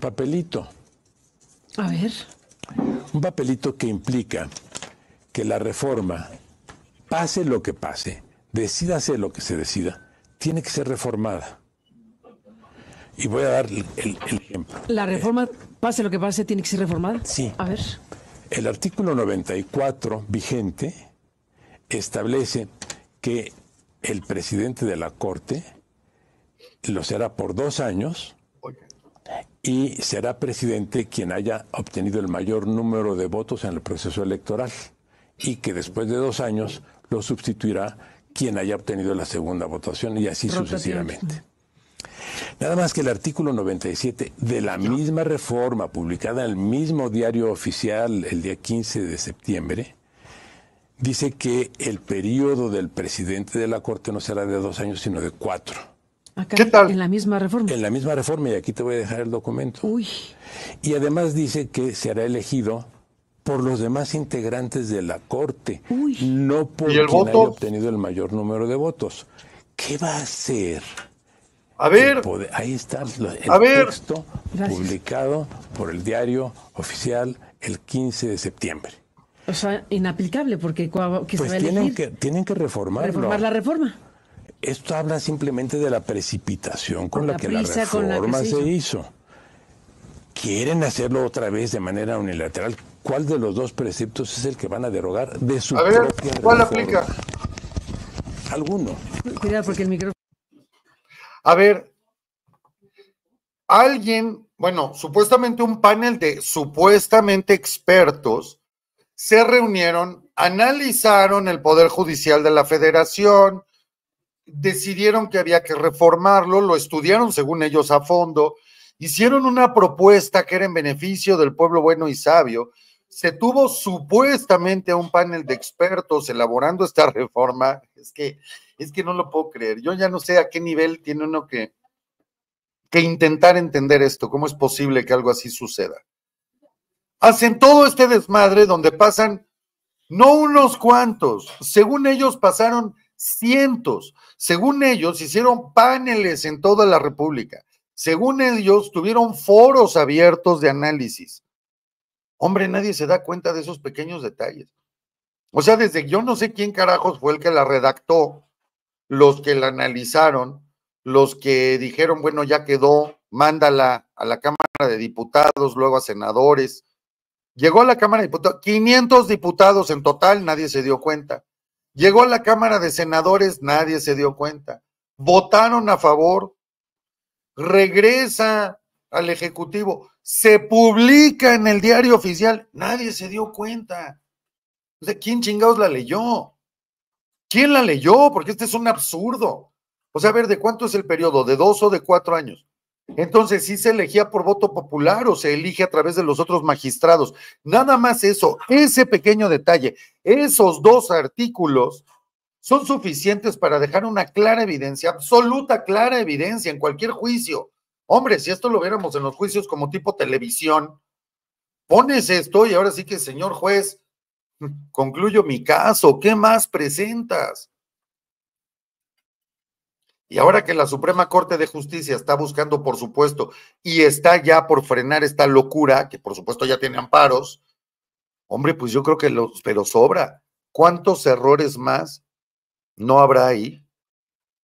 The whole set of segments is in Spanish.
papelito. A ver. Un papelito que implica que la reforma, pase lo que pase, decida decídase lo que se decida, tiene que ser reformada. Y voy a dar el, ejemplo. ¿La reforma, pase lo que pase, tiene que ser reformada? Sí. A ver. El artículo 94 vigente establece que el presidente de la Corte lo será por dos años y será presidente quien haya obtenido el mayor número de votos en el proceso electoral y que después de dos años lo sustituirá quien haya obtenido la segunda votación y así sucesivamente. Nada más que el artículo 97 de la misma reforma publicada en el mismo diario oficial el día 15 de septiembre dice que el periodo del presidente de la Corte no será de dos años sino de cuatro en la misma reforma. En la misma reforma, y aquí te voy a dejar el documento. Uy. Y además dice que será elegido por los demás integrantes de la Corte, no por el quien haya obtenido el mayor número de votos. ¿Qué va a hacer? A ver. ahí está el texto publicado por el diario oficial el 15 de septiembre. O sea, inaplicable porque se pues va tienen que tienen que Reformar la reforma. Esto habla simplemente de la precipitación con, la, que la reforma se, hizo. Quieren hacerlo otra vez de manera unilateral. ¿Cuál de los dos preceptos es el que van a derogar de su a ver, ¿Cuál aplica? Alguno. Cuidado porque el micrófono. A ver, alguien, bueno, supuestamente un panel de supuestamente expertos se reunieron, analizaron el Poder Judicial de la Federación, decidieron que había que reformarlo, lo estudiaron según ellos a fondo, hicieron una propuesta que era en beneficio del pueblo bueno y sabio, se tuvo supuestamente a un panel de expertos elaborando esta reforma, es que, es que no lo puedo creer, yo ya no sé a qué nivel tiene uno que, que intentar entender esto, cómo es posible que algo así suceda. Hacen todo este desmadre donde pasan, no unos cuantos, según ellos pasaron cientos. Según ellos, hicieron paneles en toda la República. Según ellos, tuvieron foros abiertos de análisis. Hombre, nadie se da cuenta de esos pequeños detalles. O sea, desde yo no sé quién carajos fue el que la redactó, los que la analizaron, los que dijeron, bueno, ya quedó, mándala a la Cámara de Diputados, luego a senadores. Llegó a la Cámara de Diputados, 500 diputados en total, nadie se dio cuenta. Llegó a la Cámara de Senadores, nadie se dio cuenta. Votaron a favor. Regresa al Ejecutivo. Se publica en el diario oficial, nadie se dio cuenta. ¿De ¿quién chingados la leyó? ¿Quién la leyó? Porque este es un absurdo. O sea, a ver, ¿de cuánto es el periodo? ¿De dos o de cuatro años? Entonces, si se elegía por voto popular o se elige a través de los otros magistrados. Nada más eso, ese pequeño detalle, esos dos artículos son suficientes para dejar una clara evidencia, absoluta clara evidencia en cualquier juicio. Hombre, si esto lo viéramos en los juicios como tipo televisión, pones esto y ahora sí que, señor juez, concluyo mi caso, ¿qué más presentas? Y ahora que la Suprema Corte de Justicia está buscando, por supuesto, y está ya por frenar esta locura, que por supuesto ya tiene amparos, hombre, pues yo creo que los, pero sobra. ¿Cuántos errores más no habrá ahí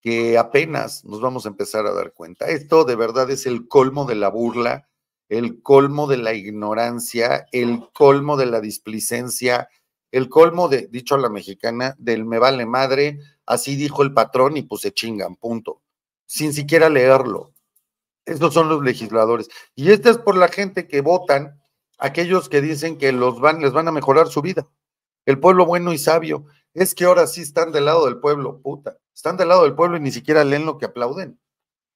que apenas nos vamos a empezar a dar cuenta? Esto de verdad es el colmo de la burla, el colmo de la ignorancia, el colmo de la displicencia, el colmo de, dicho a la mexicana, del me vale madre, así dijo el patrón y pues se chingan, punto. Sin siquiera leerlo. Estos son los legisladores. Y esta es por la gente que votan, aquellos que dicen que los van, les van a mejorar su vida. El pueblo bueno y sabio. Es que ahora sí están del lado del pueblo, puta. Están del lado del pueblo y ni siquiera leen lo que aplauden.